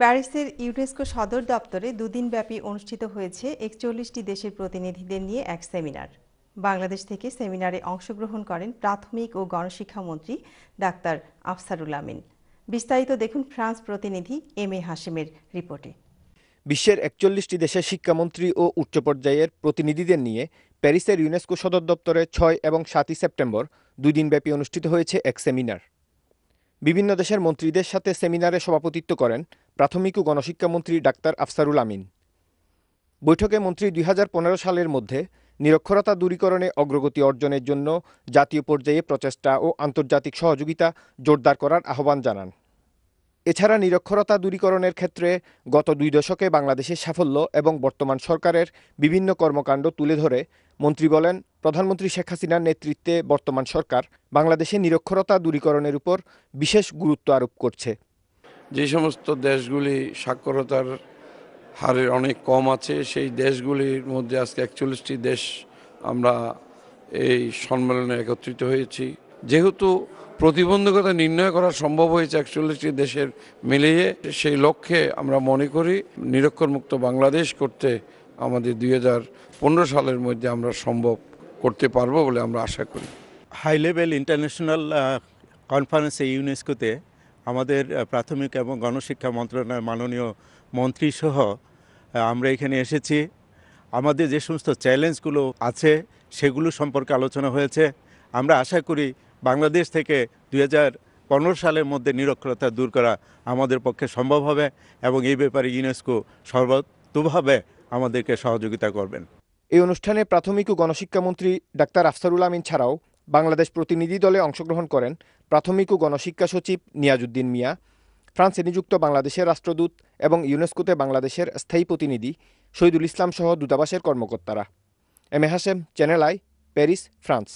প্যারিসের ইউনেস্কো সদর দপ্তরে দুদিনব্যাপী অনুষ্ঠিত হয়েছে একচল্লিশটি দেশের প্রতিনিধিদের নিয়ে এক সেমিনার বাংলাদেশ থেকে সেমিনারে অংশগ্রহণ করেন প্রাথমিক ও গণশিক্ষামন্ত্রী ডাক্তার আফসারুল আমিন বিস্তারিত দেখুন ফ্রান্স প্রতিনিধি এম এ হাসিমের রিপোর্টে বিশ্বের একচল্লিশটি দেশের শিক্ষামন্ত্রী ও উচ্চ পর্যায়ের প্রতিনিধিদের নিয়ে প্যারিসের ইউনেস্কো সদর দপ্তরে ছয় এবং সাতই সেপ্টেম্বর দুই অনুষ্ঠিত হয়েছে এক সেমিনার বিভিন্ন দেশের মন্ত্রীদের সাথে সেমিনারে সভাপতিত্ব করেন প্রাথমিক ও গণশিক্ষামন্ত্রী ডাক্তার আফসারুল আমিন বৈঠকে মন্ত্রী দুই সালের মধ্যে নিরক্ষরতা দূরীকরণে অগ্রগতি অর্জনের জন্য জাতীয় পর্যায়ে প্রচেষ্টা ও আন্তর্জাতিক সহযোগিতা জোরদার করার আহ্বান জানান এছাড়া নিরক্ষরতা দূরীকরণের ক্ষেত্রে গত দুই দশকে বাংলাদেশের সাফল্য এবং বর্তমান সরকারের বিভিন্ন কর্মকাণ্ড তুলে ধরে মন্ত্রী বলেন প্রধানমন্ত্রী শেখ হাসিনার নেতৃত্বে বর্তমান সরকার বাংলাদেশে নিরক্ষরতা দূরীকরণের উপর বিশেষ গুরুত্ব আরোপ করছে যে সমস্ত দেশগুলি সাক্ষরতার হারে অনেক কম আছে সেই দেশগুলির মধ্যে আজকে একচল্লিশটি দেশ আমরা এই সম্মেলনে একত্রিত হয়েছি যেহেতু প্রতিবন্ধকতা নির্ণয় করা সম্ভব হয়েছে একচল্লিশটি দেশের মিলিয়ে সেই লক্ষ্যে আমরা মনে করি নিরক্ষরমুক্ত বাংলাদেশ করতে আমাদের দুই সালের মধ্যে আমরা সম্ভব করতে পারবো বলে আমরা আশা করি হাই লেভেল ইন্টারন্যাশনাল কনফারেন্সে ইউনেস্কোতে আমাদের প্রাথমিক এবং গণশিক্ষা মন্ত্রণালয়ের মাননীয় মন্ত্রীসহ আমরা এখানে এসেছি আমাদের যে সমস্ত চ্যালেঞ্জগুলো আছে সেগুলো সম্পর্কে আলোচনা হয়েছে আমরা আশা করি বাংলাদেশ থেকে দুই পনেরো সালের মধ্যে নিরক্ষরতা দূর করা আমাদের পক্ষে সম্ভব হবে এবং এই ব্যাপারে ইউনেস্কো সর্বতোভাবে আমাদেরকে সহযোগিতা করবেন এই অনুষ্ঠানে প্রাথমিক ও গণশিক্ষামন্ত্রী ডাক্তার আফসারুল আমিন ছাড়াও বাংলাদেশ প্রতিনিধি দলে অংশগ্রহণ করেন প্রাথমিক ও গণশিক্ষা সচিব নিয়াজুদ্দিন মিয়া ফ্রান্সে নিযুক্ত বাংলাদেশের রাষ্ট্রদূত এবং ইউনেস্কোতে বাংলাদেশের স্থায়ী প্রতিনিধি শহীদুল ইসলাম সহ দূতাবাসের কর্মকর্তারা M A Hashem channel I Paris France